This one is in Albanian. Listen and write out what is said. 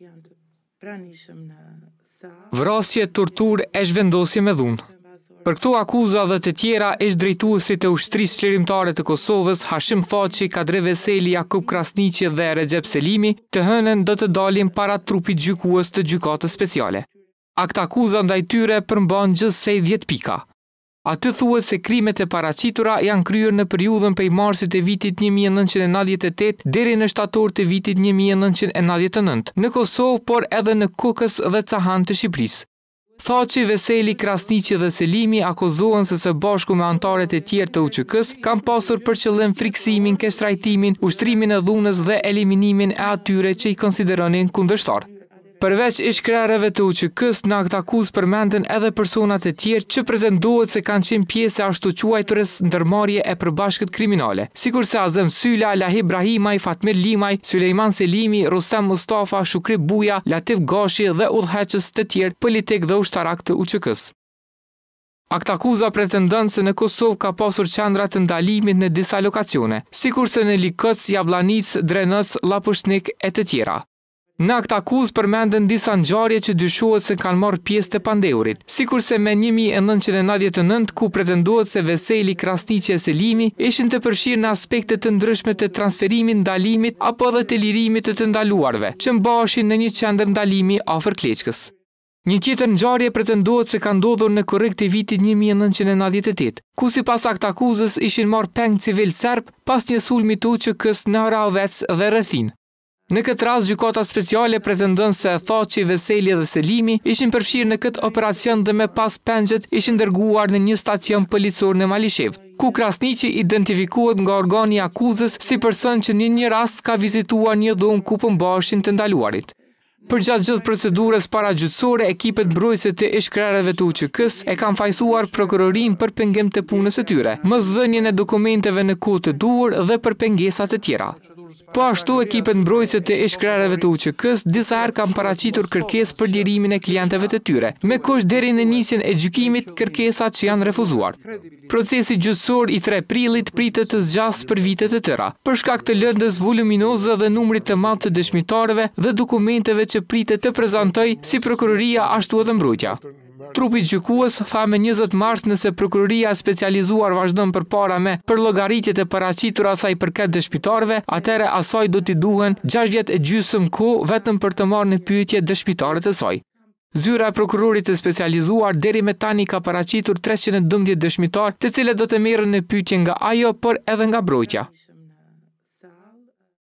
të pranishëm në sa... Vrasje, tortur, e shvendosje me dhunë. Për këto akuza dhe të tjera, e drejtuësit të ushtrisë shlerimtare të Kosovës, Hashim Faqi, Kadre Veseli, Jakub Krasnici dhe Recep Selimi, të hënen dhe të dalin para trupi gjykuës të gjykatës speciale. Akta akuza ndaj tyre përmban gjësë sej 10 pika – Aty thuhet se krimet e paraqitura janë kryer në periudhën prej marsit të vitit 1998 deri në shtator të vitit 1999, në Kosovë por edhe në Kukës dhe Cahan të Shqipërisë. Thaçi Veseli Krasnici dhe Selimi akuzohen se së bashku me anëtarët e tjerë të UÇK-s kanë pasur për qëllim friksimin, kestrajtimin, ushtrimin e dhunës dhe eliminimin e atyre që i konsideronin kundërshtar përveç ish të UQK-s në akt akuz përmendin edhe personat e tjerë që pretendohet se kanë qimë pjese ashtu quaj të ndërmarje e përbashkët kriminale. Sikur se Azem Syla, Lahi Brahimaj, Fatmir Limaj, Sulejman Selimi, Rostem Mustafa, Shukri Buja, Latif Gashi dhe Udheqës të tjerë politik dhe ushtarak të UQK-s. Akta pretendën se në Kosovë ka pasur qendrat të ndalimit në disa lokacione, si kurse në Likëc, Jablanic, Drenëc, Lapushnik e të tjera. Në akt akuz përmenden disa nxarje që dyshuat se kanë marrë pjesë të pandeurit, si kurse me 1999 ku pretenduat se veseli krasniqe e selimi ishin të përshirë në aspektet të ndryshme të transferimin ndalimit apo dhe të lirimit të të ndaluarve, që mbashin në një qender ndalimi a fërkleqkës. Një tjetër nxarje pretendohet se ka ndodhur në korekti të vitit 1998, ku si pas akt akuzës ishin marrë peng civil serb pas një sulmi tu që kësë në Raovec dhe Rëthinë. Në këtë rast gjykata speciale pretendon se Thoçi, Veseli dhe Selimi ishin përfshirë në këtë operacion dhe me pas pengjet ishin dërguar në një stacion policor në Malishev, ku që identifikuhet nga organi akuzës si person që një një rast ka vizituar një dhunë ku pëmbashin të ndaluarit. Për gjatë gjithë procedurës para gjithësore, ekipet mbrojse të ishkrareve të uqëkës s e kanë fajsuar prokurorin për pengem të punës e tyre, më e dokumenteve në kote duur dhe për pengesat e tjera. Po ashtu ekipet mbrojtëse të ishkrareve të UQK-s disa herë kanë paraqitur kërkesë për lirimin e klientëve të tyre, me kusht deri në nisjen e gjykimit kërkesat që janë refuzuar. Procesi gjyqësor i 3 prillit pritet të zgjasë për vite të tëra, për shkak të lëndës voluminoze dhe numrit të madh të dëshmitarëve dhe dokumenteve që pritet të prezantojë si prokuroria ashtu edhe mbrojtja. Trupi gjykuës tha me 20 mars nëse prokuroria specializuar vazhdon për para me për logaritjet e paracitur asaj përket dëshpitarve, atere asaj do t'i duhen 6 vjet e gjysëm ku vetëm për të marrë në pyytje dëshpitarët e saj. Zyra e prokurorit e specializuar deri me tani ka paracitur 312 dëshmitar të cilët do të merën në pyytje nga ajo, për edhe nga brojtja.